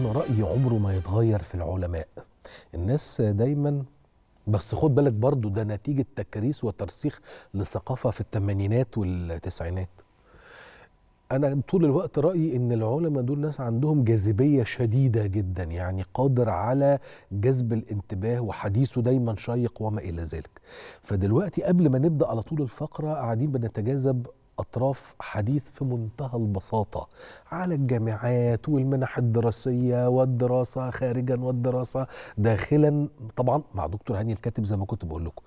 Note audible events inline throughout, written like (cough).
انا رايي عمره ما يتغير في العلماء الناس دايما بس خد بالك برضو ده نتيجه تكريس وترسيخ لثقافه في الثمانينات والتسعينات انا طول الوقت رايي ان العلماء دول ناس عندهم جاذبيه شديده جدا يعني قادر على جذب الانتباه وحديثه دايما شيق وما الى ذلك فدلوقتي قبل ما نبدا على طول الفقره قاعدين بنتجاذب أطراف حديث في منتهى البساطة على الجامعات والمنح الدراسية والدراسة خارجا والدراسة داخلا طبعا مع دكتور هاني الكاتب زي ما كنت بقول لكم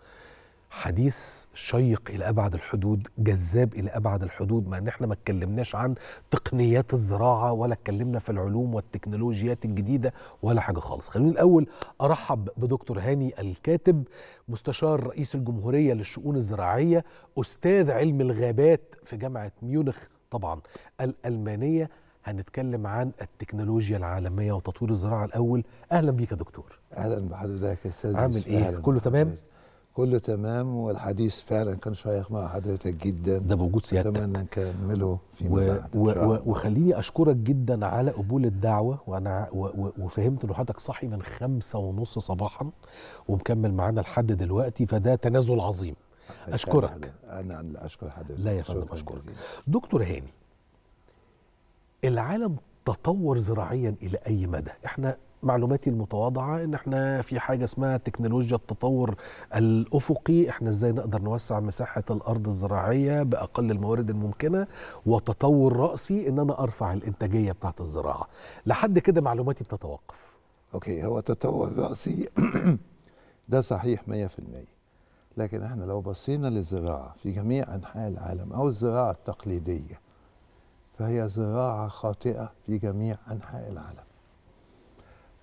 حديث شيق الى ابعد الحدود جذاب الى ابعد الحدود مع ان احنا ما اتكلمناش عن تقنيات الزراعه ولا اتكلمنا في العلوم والتكنولوجيات الجديده ولا حاجه خالص خليني الاول ارحب بدكتور هاني الكاتب مستشار رئيس الجمهوريه للشؤون الزراعيه استاذ علم الغابات في جامعه ميونخ طبعا الالمانيه هنتكلم عن التكنولوجيا العالميه وتطوير الزراعه الاول اهلا بيك يا دكتور اهلا بحضرتك يا استاذ عامل ايه كله تمام كله تمام والحديث فعلا كان شيق مع حضرتك جدا ده موجود سيادتك اتمنى نكمله فيما و... و... و... وخليني اشكرك جدا على قبول الدعوه وانا و... و... وفهمت ان حضرتك صاحي من خمسة ونص صباحا ومكمل معانا لحد دلوقتي فده تنازل عظيم اشكرك انا اللي اشكر حضرتك لا يا فندم اشكرك دكتور هاني العالم تطور زراعيا الى اي مدى احنا معلوماتي المتواضعه ان احنا في حاجه اسمها تكنولوجيا التطور الافقي احنا ازاي نقدر نوسع مساحه الارض الزراعيه باقل الموارد الممكنه وتطور راسي ان انا ارفع الانتاجيه بتاعه الزراعه لحد كده معلوماتي بتتوقف اوكي هو تطور راسي (clears throat) ده صحيح 100% لكن احنا لو بصينا للزراعه في جميع انحاء العالم او الزراعه التقليديه فهي زراعه خاطئه في جميع انحاء العالم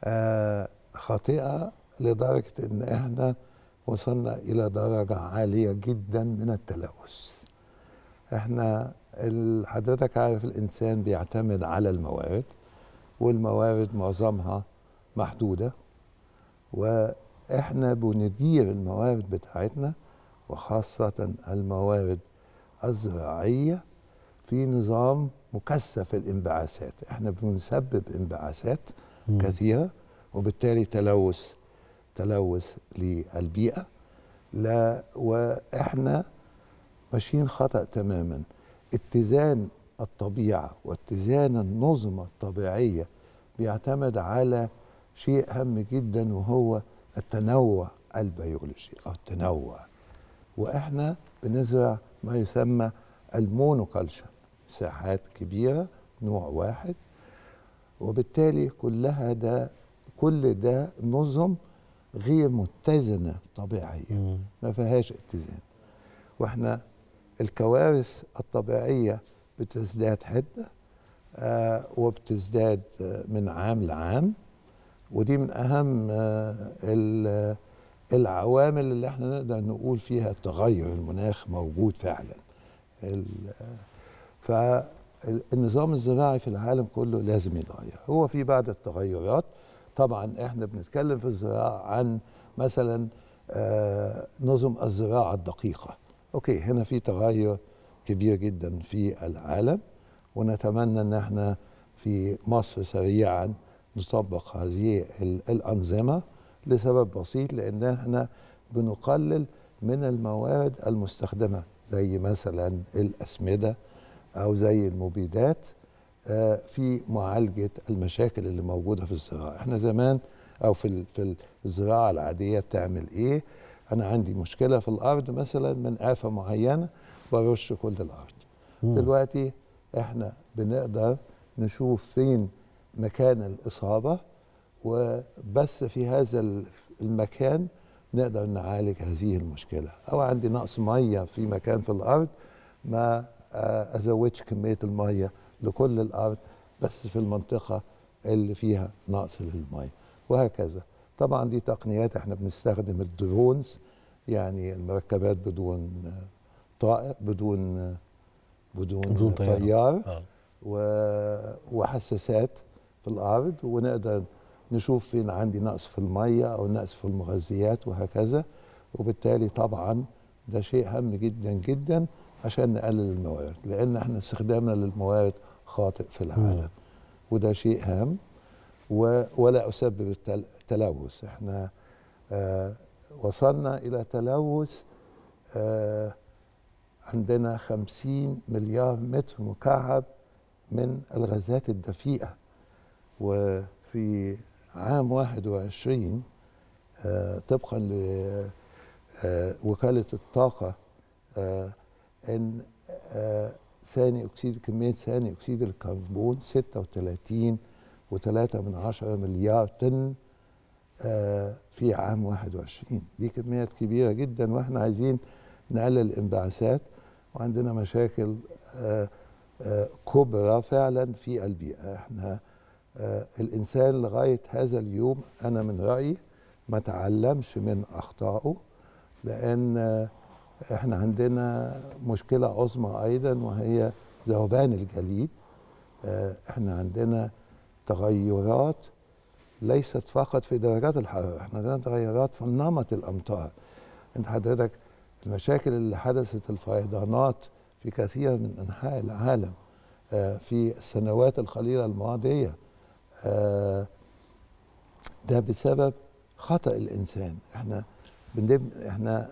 آه، خاطئه لدرجه ان احنا وصلنا الى درجه عاليه جدا من التلوث احنا حضرتك عارف الانسان بيعتمد على الموارد والموارد معظمها محدوده واحنا بندير الموارد بتاعتنا وخاصه الموارد الزراعيه في نظام مكثف الانبعاثات احنا بنسبب انبعاثات كثيره وبالتالي تلوث تلوث للبيئه لا واحنا ماشيين خطا تماما اتزان الطبيعه واتزان النظم الطبيعيه بيعتمد على شيء هام جدا وهو التنوع البيولوجي او التنوع واحنا بنزرع ما يسمى المونوكلشر مساحات كبيره نوع واحد وبالتالي كلها ده كل ده نظم غير متزنه طبيعيا ما فيهاش اتزان واحنا الكوارث الطبيعيه بتزداد حده آه، وبتزداد من عام لعام ودي من اهم آه، العوامل اللي احنا نقدر نقول فيها تغير المناخ موجود فعلا ف النظام الزراعي في العالم كله لازم يتغير هو في بعض التغيرات طبعا احنا بنتكلم في الزراعه عن مثلا آه، نظم الزراعه الدقيقه اوكي هنا في تغير كبير جدا في العالم ونتمنى ان احنا في مصر سريعا نطبق هذه الانظمه لسبب بسيط لان احنا بنقلل من الموارد المستخدمه زي مثلا الاسمده او زي المبيدات آه، في معالجه المشاكل اللي موجوده في الزراعه احنا زمان او في في الزراعه العاديه بتعمل ايه انا عندي مشكله في الارض مثلا من افه معينه برش كل الارض مم. دلوقتي احنا بنقدر نشوف فين مكان الاصابه وبس في هذا المكان نقدر نعالج هذه المشكله او عندي نقص ميه في مكان في الارض ما آه، ازودش كميه الميه لكل الارض بس في المنطقه اللي فيها نقص في الميه وهكذا طبعا دي تقنيات احنا بنستخدم الدرونز يعني المركبات بدون آه، طائر بدون آه، بدون, بدون طيار, طيار آه. وحساسات في الارض ونقدر نشوف فين عندي نقص في الميه او نقص في المغذيات وهكذا وبالتالي طبعا ده شيء هام جدا جدا عشان نقلل الموارد لان احنا استخدامنا للموارد خاطئ في العالم وده شيء هام ولا اسبب التلوث احنا آه، وصلنا الى تلوث آه، عندنا 50 مليار متر مكعب من الغازات الدفيئه وفي عام 21 وعشرين آه، طبقا لوكاله الطاقه ان آه، ثاني اكسيد كميه ثاني اكسيد الكربون 36 و3 من عشرة مليار طن آه، في عام 21 دي كميات كبيره جدا واحنا عايزين نقلل الانبعاثات وعندنا مشاكل آه، كبرى فعلا في البيئه احنا الانسان لغايه هذا اليوم انا من رايي ما تعلمش من اخطائه لان احنا عندنا مشكلة عظمى أيضا وهي ذوبان الجليد آه، احنا عندنا تغيرات ليست فقط في درجات الحرارة احنا عندنا تغيرات في نمط الأمطار انت حضرتك المشاكل اللي حدثت الفيضانات في كثير من أنحاء العالم آه، في السنوات القليلة الماضية آه، ده بسبب خطأ الإنسان احنا احنا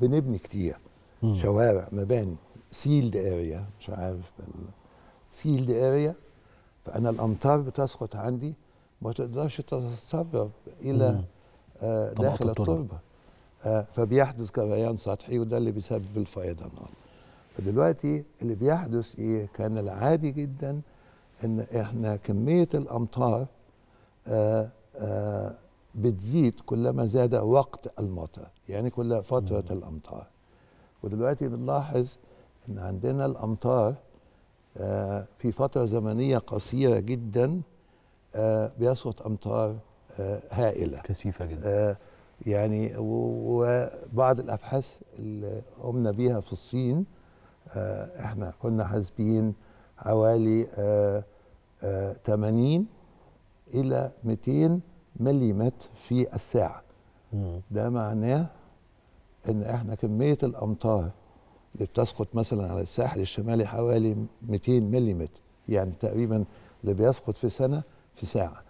بنبني كتير مم. شوارع مباني سيلد اريا مش عارف سيلد اريا فانا الامطار بتسقط عندي ما تقدرش تتسرب الى آه داخل التربه آه فبيحدث كريان سطحي وده اللي بيسبب الفيضانات فدلوقتي اللي بيحدث ايه كان العادي جدا ان احنا كميه الامطار آه آه بتزيد كلما زاد وقت المطر يعني كل فترة مم. الأمطار ودلوقتي بنلاحظ أن عندنا الأمطار آه، في فترة زمنية قصيرة جدا آه، بيسقط أمطار آه، هائلة كثيفة جدا يعني وبعض الأبحاث اللي قمنا بيها في الصين احنا كنا حاسبين حوالي 80 إلى 200 مليمات في الساعة ده معناه ان احنا كمية الامطار اللي بتسقط مثلا على الساحل الشمالي حوالي 200 ملم يعني تقريبا اللي بيسقط في سنه في ساعه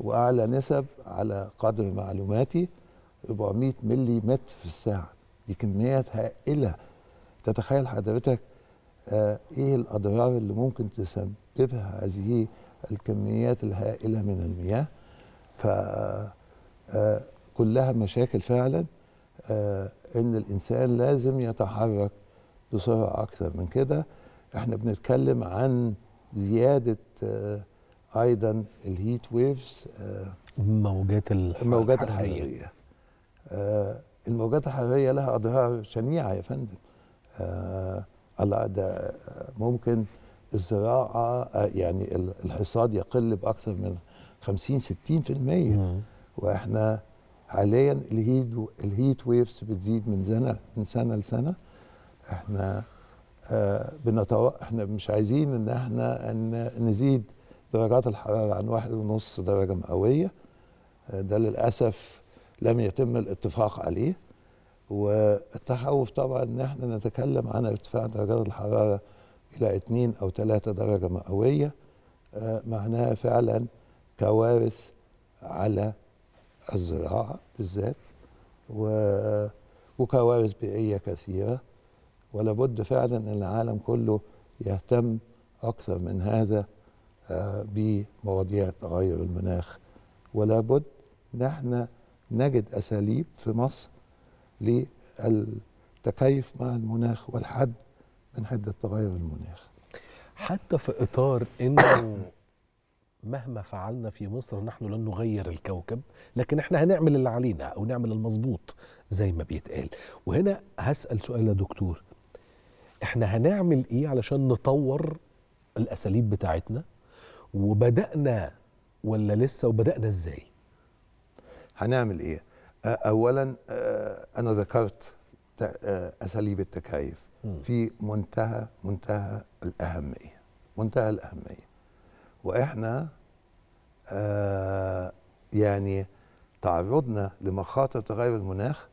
واعلى نسب على قدر معلوماتي 400 ملم في الساعه دي كميات هائله تتخيل حضرتك آه ايه الاضرار اللي ممكن تسببها هذه الكميات الهائله من المياه ف آه، آه، كلها مشاكل فعلا آه، ان الانسان لازم يتحرك بسرعه اكثر من كده احنا بنتكلم عن زياده ايضا الهيت ويفز موجات الموجات الحراريه الموجات الحراريه لها اضرار شنيعه يا فندم الله ده ممكن الزراعه يعني الحصاد يقل باكثر من 50 60% نعم. واحنا حاليا الهيت الهيت ويفز بتزيد من سنه من سنه لسنه احنا آه بنتو... احنا مش عايزين ان احنا ان نزيد درجات الحراره عن واحد ونص درجه مئويه آه ده للاسف لم يتم الاتفاق عليه والتخوف طبعا ان احنا نتكلم عن ارتفاع درجات الحراره الى 2 او 3 درجه مئويه آه معناها فعلا كوارث على الزراعة بالذات و... وكوارث بيئية كثيرة ولابد فعلا أن العالم كله يهتم أكثر من هذا آه، بمواضيع تغير المناخ ولابد نحن نجد أساليب في مصر للتكيف مع المناخ والحد من حدة تغير المناخ حتى في إطار أنه مهما فعلنا في مصر نحن لن نغير الكوكب لكن احنا هنعمل اللي علينا او نعمل المظبوط زي ما بيتقال وهنا هسال سؤال يا دكتور احنا هنعمل ايه علشان نطور الاساليب بتاعتنا وبدانا ولا لسه وبدانا ازاي هنعمل ايه اولا انا ذكرت اساليب التكيف في منتهى منتهى الاهميه منتهى الاهميه واحنا آه يعني تعرضنا لمخاطر تغير المناخ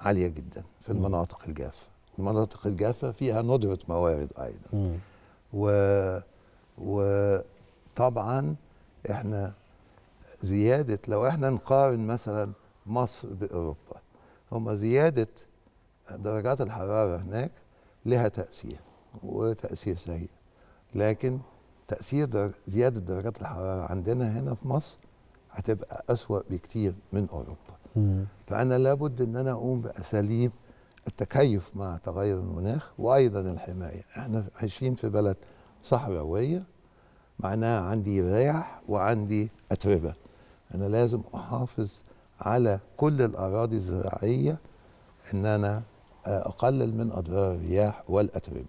عاليه جدا في المناطق الجافه المناطق الجافه فيها ندره موارد ايضا و وطبعا احنا زياده لو احنا نقارن مثلا مصر باوروبا هما زياده درجات الحراره هناك لها تاثير وتاثير سيء لكن تاثير درج زياده درجات الحراره عندنا هنا في مصر هتبقى اسوا بكتير من اوروبا مم. فانا لابد ان انا اقوم باساليب التكيف مع تغير المناخ وايضا الحمايه احنا عايشين في بلد صحراويه معناها عندي رياح وعندي اتربه انا لازم احافظ على كل الاراضي الزراعيه ان انا اقلل من اضرار الرياح والاتربه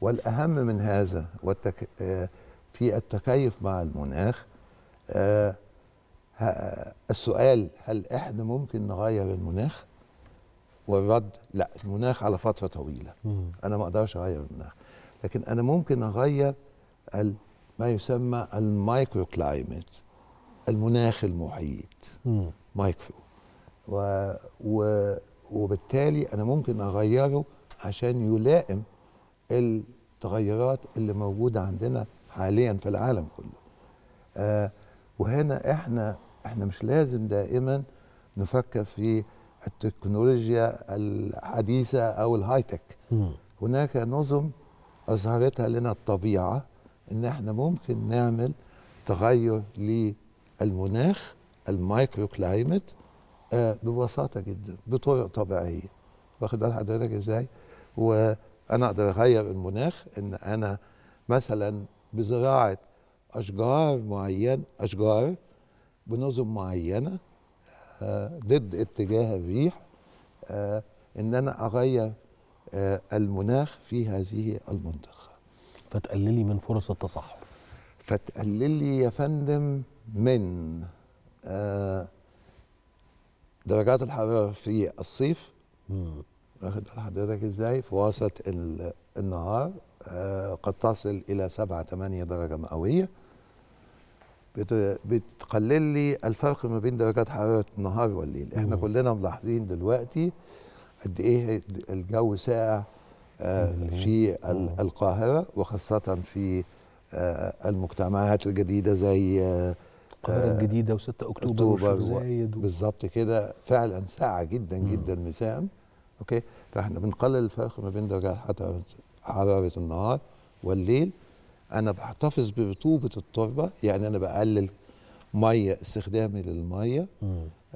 والأهم من هذا والتك... آه، في التكيف مع المناخ آه، السؤال هل احنا ممكن نغير المناخ والرد لا المناخ على فتره طويله انا ما اقدرش اغير المناخ لكن انا ممكن اغير ما يسمى المايكرو كلايمت المناخ المحيط مايكرو و... و... وبالتالي انا ممكن اغيره عشان يلائم التغيرات اللي موجوده عندنا حاليا في العالم كله آه وهنا احنا احنا مش لازم دائما نفكر في التكنولوجيا الحديثه او الهاي تك هناك نظم اظهرتها لنا الطبيعه ان احنا ممكن نعمل تغير للمناخ المايكرو كلايمت آه ببساطه جدا بطرق طبيعيه واخد بال حضرتك ازاي؟ و انا اقدر اغير المناخ ان انا مثلا بزراعه اشجار معين اشجار بنظم معينه آه، ضد اتجاه الريح آه، ان انا اغير آه، المناخ في هذه المنطقه فتقللي من فرص التصحر فتقللي يا فندم من درجات الحراره في الصيف واخد بال حضرتك ازاي في وسط النهار آه، قد تصل الى 7 8 درجه مئويه بتقلل لي الفرق ما بين درجات حراره النهار والليل احنا كلنا ملاحظين دلوقتي قد ايه الجو ساقع آه، في القاهره وخاصه في آه، المجتمعات الجديده زي القاهره الجديده و6 اكتوبر, أكتوبر بالظبط كده فعلا ساعه جدا جدا مساء اوكي فاحنا بنقلل الفرق ما بين درجات حراره النهار والليل انا بحتفظ برطوبه التربه يعني انا بقلل ميه استخدامي للميه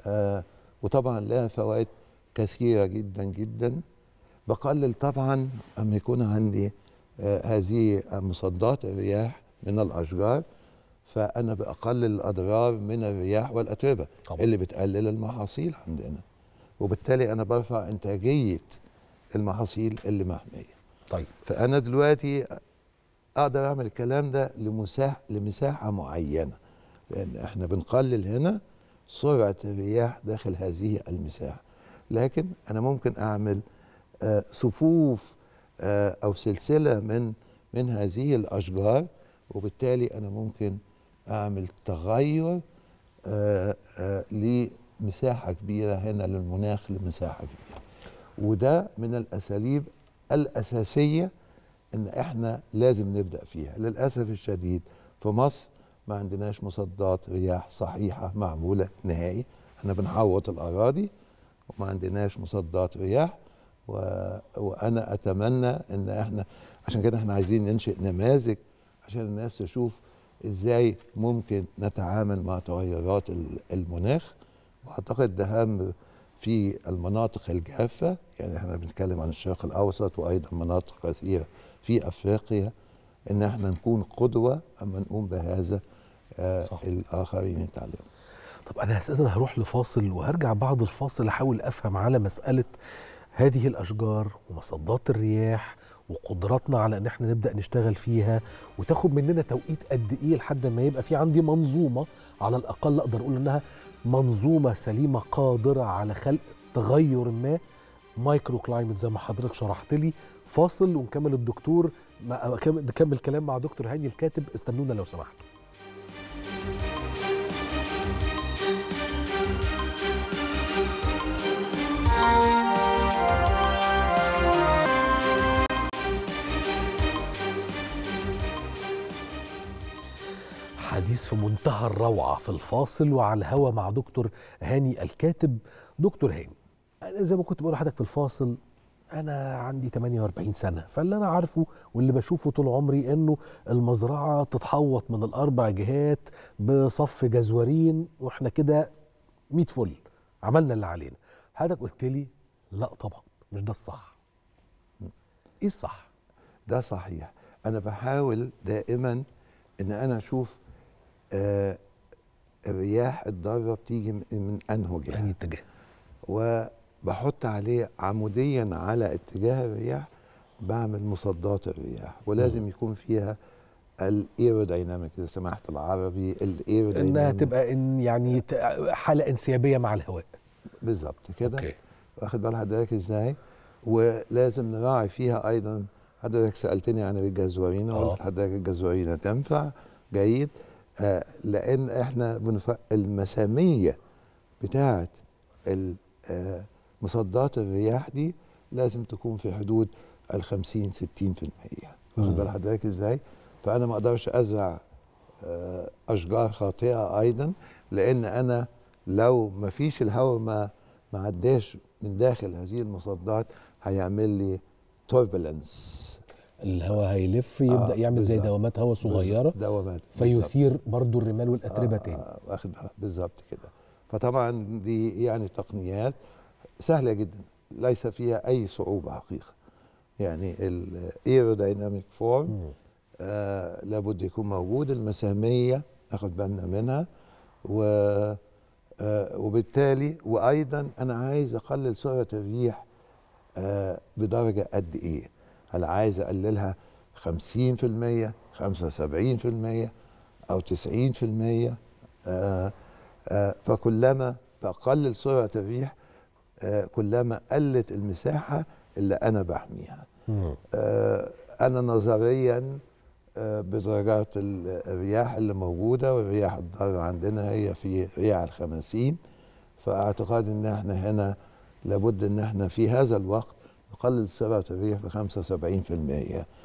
آه وطبعا لها فوائد كثيره جدا جدا بقلل طبعا اما يكون عندي آه هذه مصدات الرياح من الاشجار فانا بقلل الاضرار من الرياح والاتربه طبعا. اللي بتقلل المحاصيل عندنا وبالتالي انا برفع انتاجيه المحاصيل اللي محميه طيب فانا دلوقتي اقدر اعمل الكلام ده لمساح لمساحه معينه لان احنا بنقلل هنا سرعه الرياح داخل هذه المساحه لكن انا ممكن اعمل آه، صفوف آه، او سلسله من من هذه الاشجار وبالتالي انا ممكن اعمل تغير آه، مساحة كبيرة هنا للمناخ لمساحة كبيرة وده من الأساليب الأساسية إن إحنا لازم نبدأ فيها للأسف الشديد في مصر ما عندناش مصدات رياح صحيحة معمولة نهائي احنا بنحوط الأراضي وما عندناش مصدات رياح و... وأنا أتمنى إن إحنا عشان كده احنا عايزين ننشئ نماذج عشان الناس تشوف ازاي ممكن نتعامل مع تغيرات المناخ واعتقد ده هام في المناطق الجافه يعني احنا بنتكلم عن الشرق الاوسط وايضا مناطق كثيره في افريقيا ان احنا نكون قدوه اما نقوم بهذا آه، صح. الاخرين يتعلموا طب انا اساسا هروح لفاصل وهرجع بعد الفاصل احاول افهم على مساله هذه الاشجار ومصدات الرياح وقدراتنا على ان احنا نبدا نشتغل فيها وتاخد مننا توقيت قد ايه لحد ما يبقى في عندي منظومه على الاقل اقدر اقول انها منظومه سليمه قادره على خلق تغير ما مايكرو كلايمت زي ما حضرتك شرحت لي فاصل ونكمل الدكتور نكمل كلام مع دكتور هاني الكاتب استنونا لو سمحتوا الحديث في منتهى الروعة في الفاصل وعلى الهوا مع دكتور هاني الكاتب دكتور هاني أنا زي ما كنت بقول لحضرتك في الفاصل أنا عندي 48 سنة فاللي أنا عارفه واللي بشوفه طول عمري إنه المزرعة تتحوط من الأربع جهات بصف جزورين وإحنا كده 100 فل عملنا اللي علينا حضرتك قلت لي لا طبعا مش ده الصح إيه الصح؟ ده صحيح أنا بحاول دائما ان انا اشوف آه الرياح الضاره بتيجي من انه جهه انهي اتجاه وبحط عليه عموديا على اتجاه الرياح بعمل مصدات الرياح ولازم يكون فيها الايرودايناميك اذا سمحت العربي الايرودايناميك انها تبقى ان يعني حاله انسيابيه مع الهواء بالظبط كده واخد بال حضرتك ازاي ولازم نراعي فيها ايضا حضرتك سالتني عن الجزورينه قلت لحضرتك آه. الجزورينه تنفع جيد آه، لان احنا بنف... المساميه بتاعه آه، مصدات الرياح دي لازم تكون في حدود ال 50 60% واخد بال حضرتك ازاي؟ فانا ما اقدرش ازرع آه، اشجار خاطئه ايضا لان انا لو ما فيش الهواء ما ما عداش من داخل هذه المصدات هيعمل لي توربلنس الهواء هيلف يبدا آه يعمل زي دوامات هواء صغيره دوامات فيثير برضو الرمال والاتربه آه تاني آه، واخد بالظبط كده فطبعا دي يعني تقنيات سهله جدا ليس فيها اي صعوبه حقيقه يعني الايرودايناميك فورم آه لابد يكون موجود المساميه ناخد بالنا منها و آه وبالتالي وايضا انا عايز اقلل سرعه الريح آه بدرجه قد ايه هل عايز اقللها 50% 75% او 90% آآ آه، آه، فكلما تقلل سرعه الريح آه، كلما قلت المساحه اللي انا بحميها انا نظريا بدرجات الرياح اللي موجوده والرياح الضاره عندنا هي في رياح الخمسين فاعتقد ان احنا هنا لابد ان احنا في هذا الوقت نقلل السبع التربيه ب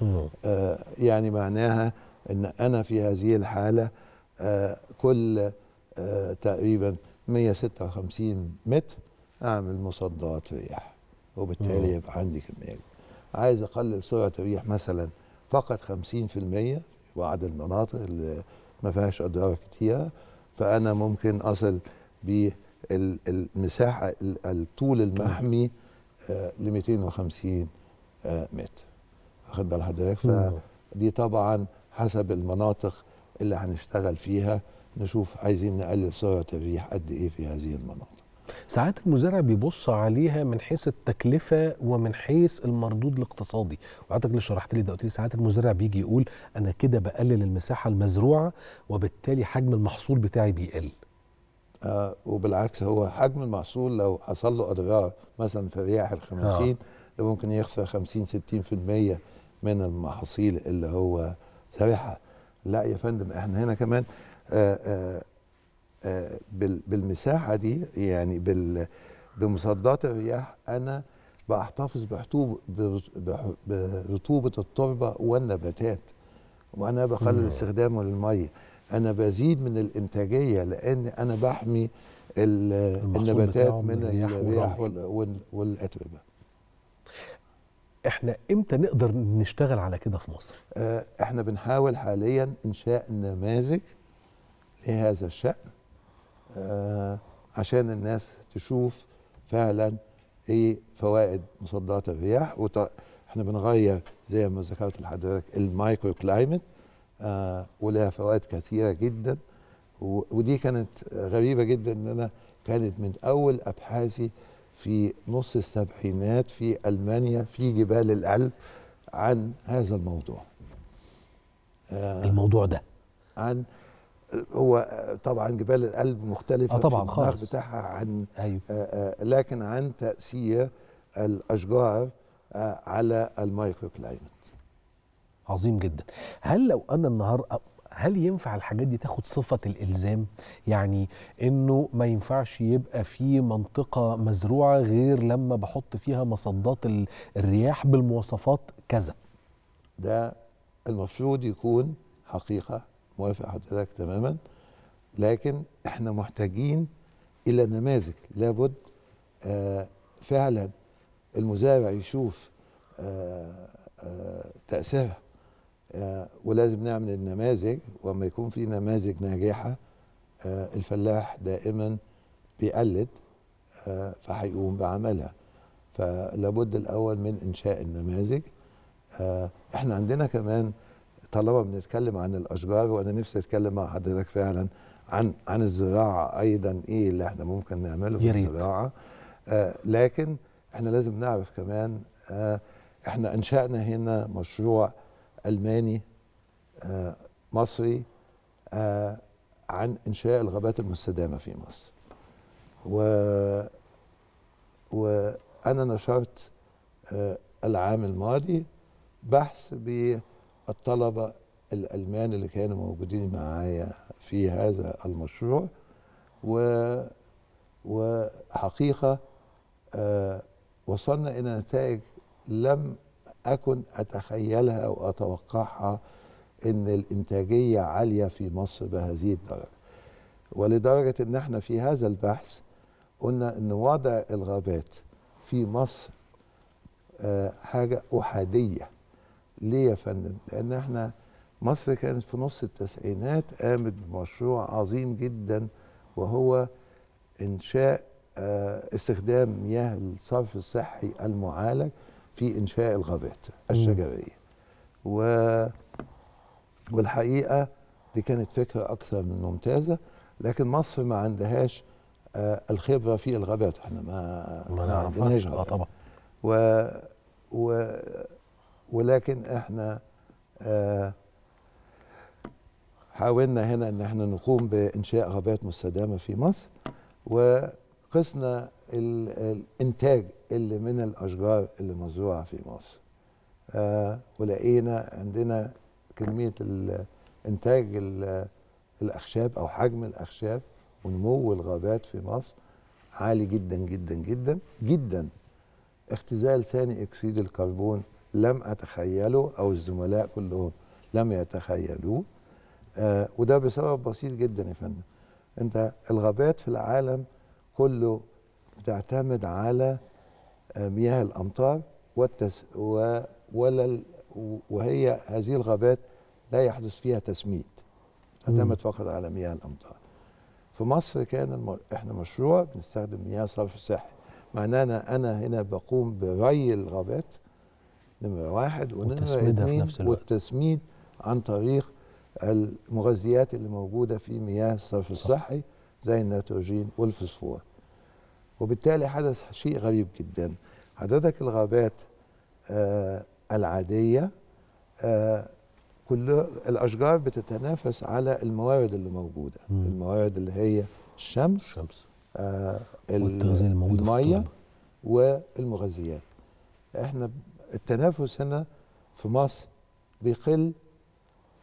75% آه يعني معناها ان انا في هذه الحاله آه كل آه تقريبا 156 متر اعمل مصدات رياح وبالتالي يبقى عندي كميه عايز اقلل سرعه الريح مثلا فقط 50% في بعض المناطق اللي ما فيهاش اضرار كتيره فانا ممكن اصل بالمساحه الطول المحمي ل 250 متر واخد بال حضرتك فدي طبعا حسب المناطق اللي هنشتغل فيها نشوف عايزين نقلل سرعه الريح قد ايه في هذه المناطق ساعات المزارع بيبص عليها من حيث التكلفه ومن حيث المردود الاقتصادي وحضرتك اللي شرحت لي ده قلت لي ساعات المزارع بيجي يقول انا كده بقلل المساحه المزروعه وبالتالي حجم المحصول بتاعي بيقل آه، وبالعكس هو حجم المحصول لو حصل له اضرار مثلا في الرياح 50 آه. ده ممكن يخسر 50 60% من المحاصيل اللي هو زارعها لا يا فندم احنا هنا كمان آآ آه، آآ بال بالمساحه دي يعني بال بمصدات الرياح انا بحتفظ برطوبه التربه والنباتات وانا بقلل استخدامه للميه انا بزيد من الانتاجيه لان انا بحمي النباتات من الرياح والاتربه احنا امتى نقدر نشتغل على كده في مصر آه، احنا بنحاول حاليا انشاء نماذج لهذا الشأن آه عشان الناس تشوف فعلا ايه فوائد مصدات الرياح واحنا احنا بنغير زي ما ذكرت لحضرتك المايكرو كلايمت آه، ولها فوائد كثيره جدا ودي كانت غريبه جدا ان انا كانت من اول ابحاثي في نص السبعينات في المانيا في جبال الألب عن هذا الموضوع آه، الموضوع ده عن هو طبعا جبال القلب مختلفة آه طبعا في خالص بتاعها عن أيوه. آه، لكن عن تأثير الأشجار على المايكرو كلايمت عظيم جدا هل لو أنا النهارده هل ينفع الحاجات دي تاخد صفة الإلزام؟ يعني إنه ما ينفعش يبقى في منطقة مزروعة غير لما بحط فيها مصدات الرياح بالمواصفات كذا. ده المفروض يكون حقيقة موافق حضرتك تماما لكن احنا محتاجين إلى نماذج لابد آه فعلا المزارع يشوف آه آه تأثيرها آه، ولازم نعمل النماذج وما يكون في نماذج ناجحه آه، الفلاح دائما بيقلد آه، فهيقوم بعملها فلابد الاول من انشاء النماذج احنا عندنا كمان طالما بنتكلم عن الاشجار وانا نفسي اتكلم مع حضرتك فعلا عن عن الزراعه ايضا ايه اللي احنا ممكن نعمله في الزراعه لكن احنا لازم نعرف كمان احنا انشانا هنا مشروع الماني آه، مصري آه، عن انشاء الغابات المستدامه في مصر و وانا نشرت آه، العام الماضي بحث بالطلبه الالمان اللي كانوا موجودين معايا في هذا المشروع و وحقيقه وصلنا الى نتائج لم أكن أتخيلها أو أتوقعها أن الإنتاجية عالية في مصر بهذه الدرجة ولدرجة أن احنا في هذا البحث قلنا أن وضع الغابات في مصر آه، حاجة أحادية ليه يا فندم؟ لأن احنا مصر كانت في نص التسعينات قامت بمشروع عظيم جدا وهو إنشاء آه، استخدام مياه الصرف الصحي المعالج في إنشاء الغابات الشجرية و... والحقيقة دي كانت فكرة أكثر من ممتازة لكن مصر ما عندهاش آه الخبرة في الغابات احنا ما, عندناش آه، غابات طبعا و... و... ولكن احنا آه حاولنا هنا ان احنا نقوم بانشاء غابات مستدامه في مصر وقسنا الانتاج اللي من الاشجار اللي مزروعه في مصر آه ولقينا عندنا كميه انتاج الاخشاب او حجم الاخشاب ونمو الغابات في مصر عالي جدا جدا جدا جدا اختزال ثاني اكسيد الكربون لم اتخيله او الزملاء كلهم لم يتخيلوه آه وده بسبب بسيط جدا يا فندم انت الغابات في العالم كله بتعتمد على مياه الامطار والتس ولا وهي هذه الغابات لا يحدث فيها تسميد اعتمد فقط على مياه الامطار في مصر كان الم... احنا مشروع بنستخدم مياه صرف صحي معناه انا هنا بقوم بري الغابات نمره واحد ونمره اثنين والتسميد عن طريق المغذيات اللي موجوده في مياه الصرف الصحي زي النيتروجين والفوسفور وبالتالي حدث شيء غريب جدا حضرتك الغابات آه العادية آه كل الأشجار بتتنافس على الموارد اللي موجودة مم. الموارد اللي هي الشمس, الشمس. آه المية والمغذيات احنا التنافس هنا في مصر بيقل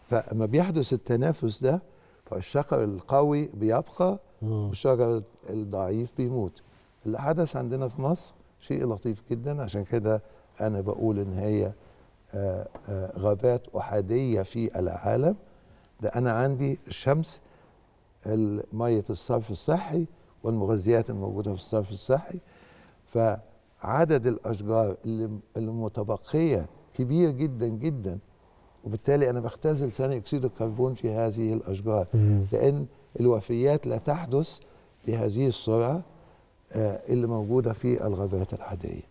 فما بيحدث التنافس ده فالشجر القوي بيبقى والشجر الضعيف بيموت اللي حدث عندنا في مصر شيء لطيف جدا عشان كده انا بقول ان هي آه، آه، غابات احاديه في العالم ده انا عندي الشمس ميه الصرف الصحي والمغذيات الموجوده في الصرف الصحي فعدد الاشجار اللي متبقيه كبير جدا جدا وبالتالي انا بختزل ثاني اكسيد الكربون في هذه الاشجار لان الوفيات لا تحدث بهذه السرعه آه، اللي موجوده في الغازات العاديه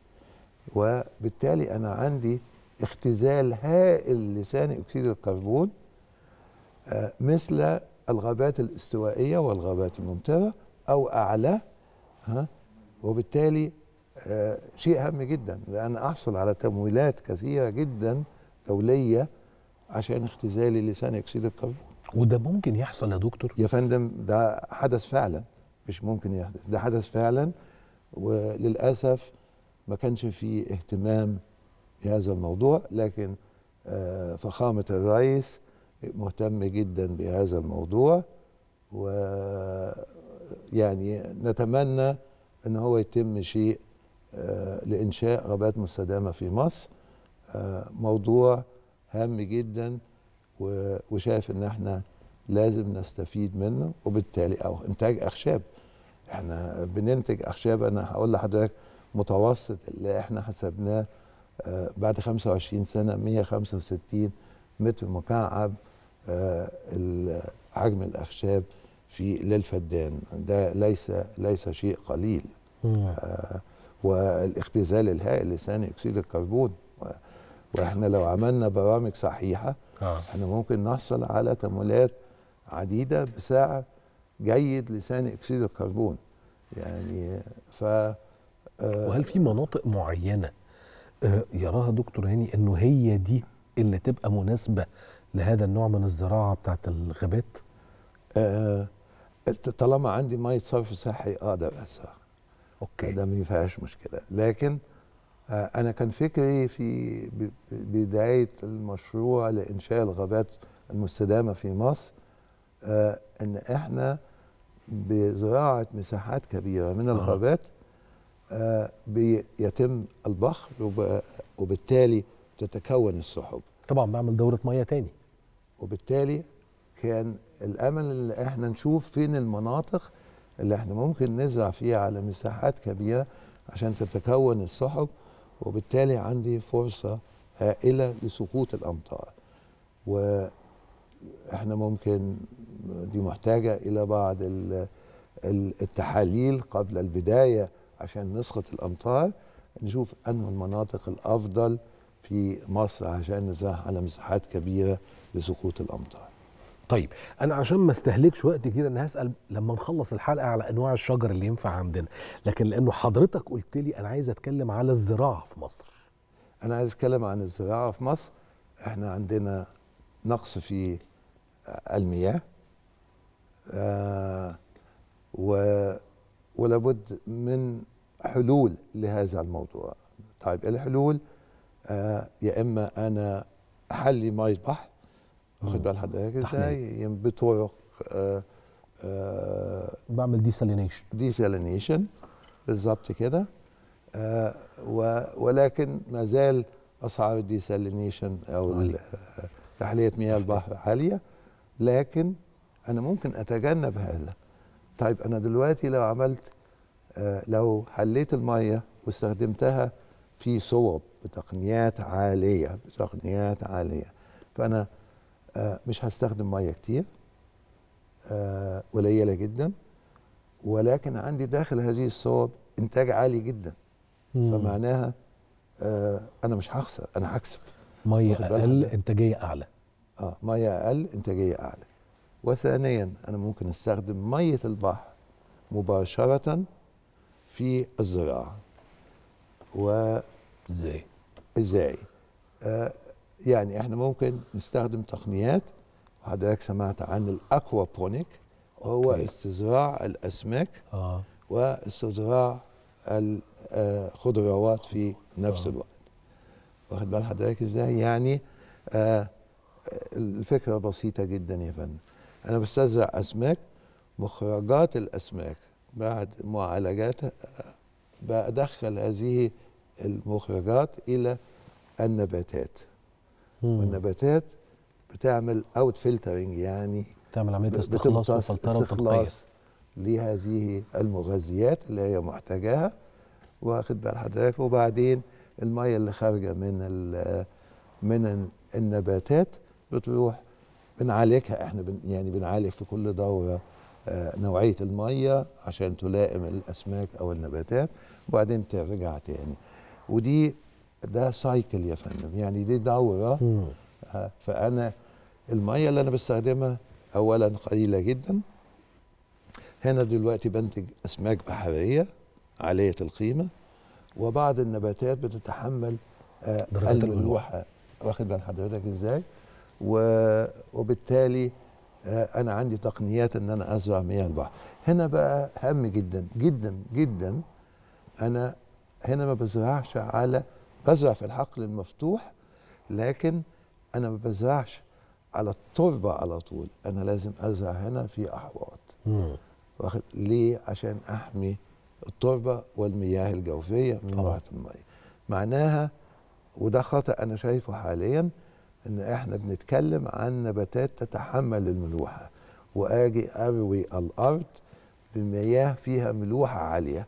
وبالتالي انا عندي اختزال هائل لثاني اكسيد الكربون آه، مثل الغابات الاستوائيه والغابات الممطره او اعلى وبالتالي آه، شيء هام جدا لان احصل على تمويلات كثيره جدا دوليه عشان اختزالي لثاني اكسيد الكربون وده ممكن يحصل يا دكتور يا فندم ده حدث فعلا مش ممكن يحدث ده حدث فعلا وللاسف ما كانش في اهتمام بهذا الموضوع لكن آه، فخامه الرئيس مهتم جدا بهذا الموضوع و يعني نتمنى ان هو يتم شيء آه، لانشاء غابات مستدامه في مصر آه، موضوع هام جدا وشايف ان احنا لازم نستفيد منه وبالتالي او انتاج اخشاب احنا بننتج اخشاب انا هقول لحضرتك متوسط اللي احنا حسبناه آه، بعد 25 سنه 165 متر مكعب آه، حجم الاخشاب في للفدان ده ليس ليس شيء قليل آه، والاختزال الهائل لثاني اكسيد الكربون واحنا لو عملنا برامج صحيحه احنا ممكن نحصل على تمويلات عديده بسعر جيد لثاني اكسيد الكربون يعني ف آه، وهل في مناطق معينه آه، يراها دكتور هاني انه هي دي اللي تبقى مناسبه لهذا النوع من الزراعه بتاعت الغابات؟ آه, آه، طالما عندي ميه صرف صحي اقدر ازرع اوكي ده ما فيهاش مشكله لكن انا كان فكري في بدايه المشروع لانشاء الغابات المستدامه في مصر آه، ان احنا بزراعه مساحات كبيره من الغابات آه، بيتم البخر وبالتالي تتكون السحب طبعا بعمل دوره ميه تاني وبالتالي كان الامل ان احنا نشوف فين المناطق اللي احنا ممكن نزرع فيها على مساحات كبيره عشان تتكون السحب وبالتالي عندي فرصه هائله لسقوط الامطار و احنا ممكن دي محتاجه الى بعض التحاليل قبل البدايه عشان نسقط الامطار نشوف انه المناطق الافضل في مصر عشان نزاح على مساحات كبيره لسقوط الامطار. طيب انا عشان ما استهلكش وقت كتير انا هسال لما نخلص الحلقه على انواع الشجر اللي ينفع عندنا لكن لانه حضرتك قلت لي انا عايز اتكلم على الزراعه في مصر. انا عايز اتكلم عن الزراعه في مصر احنا عندنا نقص في المياه آه، و ولابد من حلول لهذا الموضوع طيب الحلول آه، يا اما انا احلي مياه البحر واخد بال حضرتك ازاي يعني بطرق آه، بعمل ديسالينيشن ديسالينيشن بالظبط كده آه ولكن ما زال اسعار الديسالينيشن او تحليه مياه البحر عاليه لكن انا ممكن اتجنب هذا طيب انا دلوقتي لو عملت آه، لو حليت الميه واستخدمتها في صوب بتقنيات عاليه بتقنيات عاليه فانا آه، مش هستخدم ميه كتير آه، قليله جدا ولكن عندي داخل هذه الصوب انتاج عالي جدا مم. فمعناها انا مش هخسر انا هكسب ميه اقل انتاجيه اعلى اه ميه اقل انتاجيه اعلى وثانيا انا ممكن استخدم ميه البحر مباشره في الزراعه و ازاي ازاي آه يعني احنا ممكن نستخدم تقنيات وحضرتك سمعت عن الاكوابونيك هو استزراع الاسماك آه. واستزراع الخضروات آه، في نفس آه. الوقت واخد بال حضرتك ازاي يعني آه الفكرة بسيطة جدا يا فندم أنا بستزرع أسماك مخرجات الأسماك بعد معالجاتها بدخل هذه المخرجات إلى النباتات مم. والنباتات بتعمل اوت فلترنج يعني تعمل عمليه استخلاص وفلتره استخلاص لهذه المغذيات اللي هي محتاجاها واخد بال حضرتك وبعدين الميه اللي خارجه من من النباتات بتروح بنعالجها احنا بن يعني بنعالج في كل دوره آه، نوعيه الميه عشان تلائم الاسماك او النباتات وبعدين ترجع تاني ودي ده سايكل يا فندم يعني دي دوره آه، فانا الميه اللي انا بستخدمها اولا قليله جدا هنا دلوقتي بنتج اسماك بحريه عاليه القيمه وبعض النباتات بتتحمل آه، الملوحه واخد بال حضرتك ازاي وبالتالي آه، انا عندي تقنيات ان انا ازرع مياه البحر هنا بقى هام جدا جدا جدا انا هنا ما بزرعش على بزرع في الحقل المفتوح لكن انا ما بزرعش على التربه على طول انا لازم ازرع هنا في احواض واخد ليه عشان احمي التربه والمياه الجوفيه من لوحه الميه معناها وده خطا انا شايفه حاليا ان احنا بنتكلم عن نباتات تتحمل الملوحه واجي اروي الارض بمياه فيها ملوحه عاليه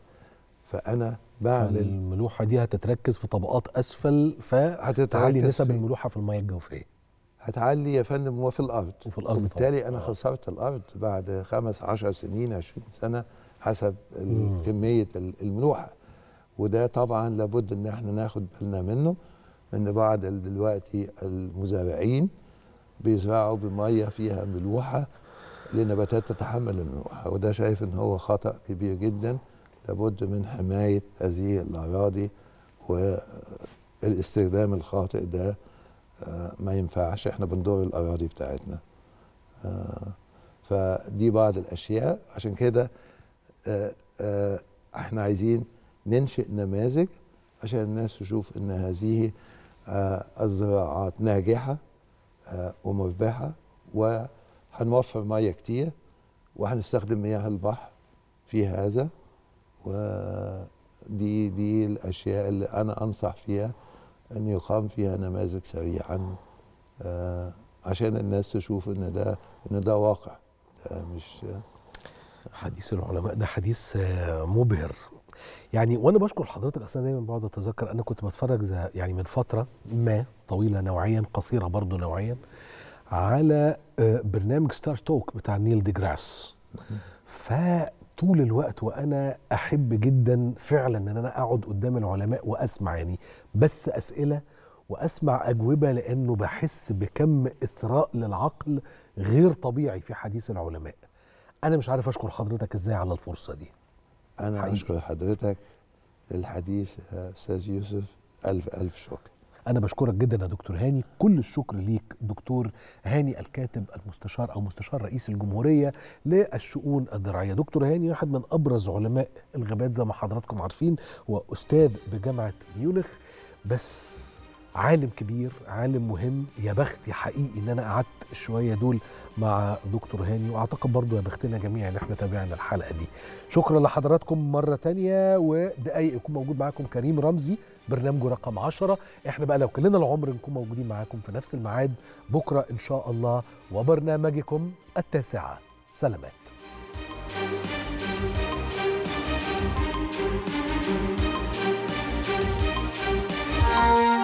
فانا بعمل الملوحه دي هتتركز في طبقات اسفل فهتعلي نسب الملوحه في المياه الجوفيه هتعلي يا فندم وفي الارض وفي الارض وبالتالي طبعا. انا آه. خسرت الارض بعد خمس عشر سنين عشرين سنه حسب كميه الملوحه وده طبعا لابد ان احنا ناخد بالنا منه ان بعض دلوقتي المزارعين بيزرعوا بميه فيها ملوحه لنباتات تتحمل الملوحه وده شايف ان هو خطا كبير جدا لابد من حمايه هذه الاراضي والاستخدام الخاطئ ده آه، ما ينفعش احنا بندور الاراضي بتاعتنا آه، فدي بعض الاشياء عشان كده آه، احنا عايزين ننشئ نماذج عشان الناس تشوف ان هذه آه، الزراعات ناجحه آه، ومربحه وهنوفر ميه كتير وهنستخدم مياه البحر في هذا ودي دي الاشياء اللي انا انصح فيها ان يقام فيها نماذج سريعا آه، عشان الناس تشوف ان ده ان ده واقع ده مش حديث العلماء ده حديث مبهر يعني وانا بشكر حضرتك اصلا دايما بقعد اتذكر انا كنت بتفرج يعني من فتره ما طويله نوعيا قصيره برضه نوعيا على آه، برنامج ستار توك بتاع نيل دي جراس فطول الوقت وانا احب جدا فعلا ان انا اقعد قدام العلماء واسمع يعني بس اسئله واسمع اجوبه لانه بحس بكم اثراء للعقل غير طبيعي في حديث العلماء انا مش عارف اشكر حضرتك ازاي على الفرصه دي انا حقيقي. اشكر حضرتك الحديث يا استاذ يوسف الف الف شكر انا بشكرك جدا يا دكتور هاني كل الشكر ليك دكتور هاني الكاتب المستشار او مستشار رئيس الجمهوريه للشؤون الزراعيه دكتور هاني واحد من ابرز علماء الغابات زي ما حضراتكم عارفين هو استاذ بجامعه ميونخ بس عالم كبير عالم مهم يا بختي حقيقي ان انا قعدت شويه دول مع دكتور هاني واعتقد برضو يا بختنا جميعا ان احنا تابعنا الحلقه دي شكرا لحضراتكم مره تانية ودقايق يكون موجود معاكم كريم رمزي برنامجه رقم 10 احنا بقى لو كلنا العمر نكون موجودين معاكم في نفس الميعاد بكره ان شاء الله وبرنامجكم التاسعه سلامات thank you